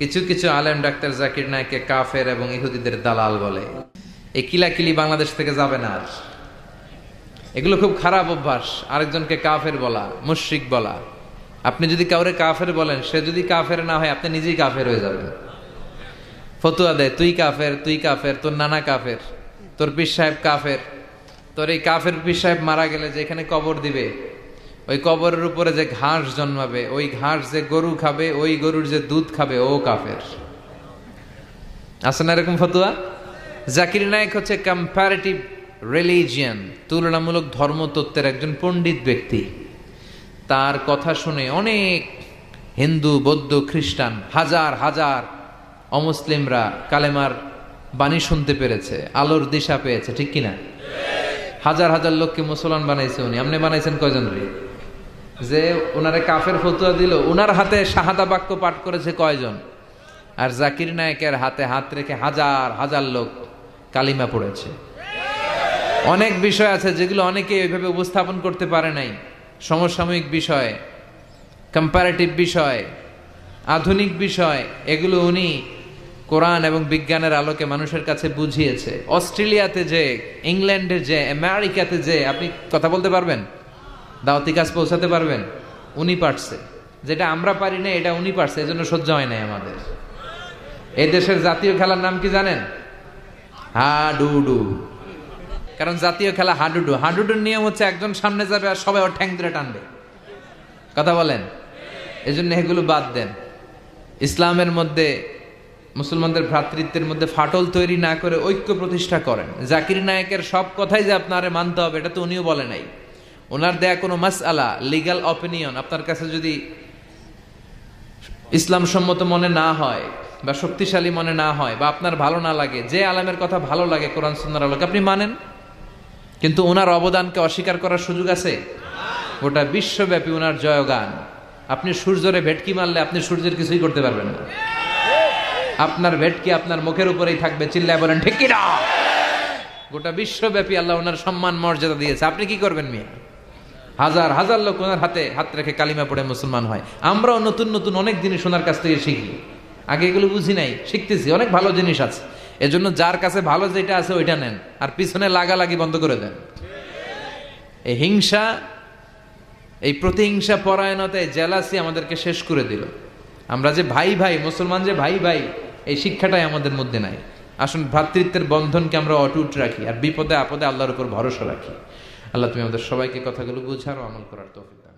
কিছু কিছু আলেম ডাক্তার জাকির নায়কে কাফের এবং ইহুদিদের দালাল বলে এই কিলাকিলি বাংলাদেশ থেকে যাবে না আর এগুলো খুব খারাপ অভ্যাস আরেকজনকে কাফের বলা মুশ্রিক বলা আপনি যদি কাউরে কাফের বলেন সে যদি কাফের না হয় আপনি নিজেই কাফের হয়ে যাবেন ফতুয়া দেয় তুই কাফের তুই কাফের তোর নানা কাফের তোর পীর সাহেব কাফের তোর এই কাফের পীর সাহেব মারা গেলে যে এখানে কবর দিবে ওই কবরের উপরে যে ঘাস জন্মাবে ওই ঘাস যে গরু খাবে ওই গরুর যে দুধ খাবে ও কাফের আছে না এরকম ফতুয়া জাকির নায়ক হচ্ছে কম্পারেটিভ রিলিজিয়ান তুলনামূলক ধর্মতত্ত্বের একজন পণ্ডিত ব্যক্তি তার কথা শুনে অনেক হিন্দু বৌদ্ধ খ্রিস্টান হাজার হাজার অমুসলিমরা কালেমার বাণী শুনতে পেরেছে আলোর দিশা পেয়েছে ঠিক কিনা হাজার হাজার লোককে মুসলমান বানাইছে উনি আপনি বানাইছেন কয়জন রে যে ওনারে কাফের ফতুয়া দিল ওনার হাতে শাহাদা বাক্য পাঠ করেছে কয়জন আর জাকির নায়কের হাতে হাত রেখে হাজার হাজার লোক কালিমা পড়েছে অনেক বিষয় আছে যেগুলো অনেকে এইভাবে উপস্থাপন করতে পারে নাই সমসাময়িক বিষয় কম্পারেটিভ বিষয় আধুনিক বিষয় এগুলো উনি কোরআন এবং বিজ্ঞানের আলোকে মানুষের কাছে বুঝিয়েছে অস্ট্রেলিয়াতে যে ইংল্যান্ডে যে আমেরিকাতে যে আপনি কথা বলতে পারবেন দাওয়াতি কাজ পৌঁছাতে পারবেন উনি পারছে যেটা আমরা পারি না এটা উনি পারছে এই জন্য সহ্য হয় নাই আমাদের এই দেশের জাতীয় খেলার নাম কি জানেন হাডুডু কারণ জাতীয় খেলা হাডুডু হাডুডুর নিয়ম হচ্ছে একজন সামনে যাবে আর সবাই ও ঠ্যাং ধরে টানবে কথা বলেন এই জন্য এগুলো বাদ দেন ইসলামের মধ্যে মুসলমানদের ভ্রাতৃত্বের মধ্যে ফাটল তৈরি না করে ঐক্য প্রতিষ্ঠা করেন জাকির নায়কের সব কথাই যে আপনারে মানতে হবে এটা তো উনিও বলে নাই ওনার দেয়া কোনো মাস আলা লিগাল অপিনিয়ন আপনার কাছে যদি ইসলাম সম্মত মনে না হয় বা শক্তিশালী মনে না হয় বা আপনার ভালো না লাগে যে আলামের কথা ভালো লাগে কোরআন সুন্দর আলোকে আপনি মানেন কিন্তু ওনার অবদানকে অস্বীকার করার সুযোগ আছে গোটা বিশ্বব্যাপী ওনার জয়গান আপনি সূর্যরে ভেটকি মারলে আপনি সূর্যের কিছুই করতে পারবেন না আপনার ভেটকি আপনার মুখের উপরেই থাকবে চিল্লায় বলেন ঠিক কিনা গোটা বিশ্বব্যাপী আল্লাহ ওনার সম্মান মর্যাদা দিয়েছে আপনি কি করবেন মেয়ে হাজার হাজার লোক ওনার হাতে হাত রেখে কালিমা পড়ে মুসলমান হয় আমরাও নতুন নতুন অনেক জিনিস ওনার কাছ থেকে শিখি আগে এগুলো বুঝি নাই শিখতেছি অনেক ভালো জিনিস আছে এজন্য যার কাছে ভালো যেটা আছে ওইটা নেন আর পিছনে লাগালাগি বন্ধ করে দেন এই হিংসা এই প্রতিহিংসা পরায়ণতায় জেলাসি আমাদেরকে শেষ করে দিল আমরা যে ভাই ভাই মুসলমান যে ভাই ভাই এই শিক্ষাটাই আমাদের মধ্যে নাই আসুন ভ্রাতৃত্বের বন্ধনকে আমরা অটুট রাখি আর বিপদে আপদে আল্লাহর উপর ভরসা রাখি আল্লাহ তুমি আমাদের সবাইকে কথাগুলো বুঝার আমল করার অভিজ্ঞতা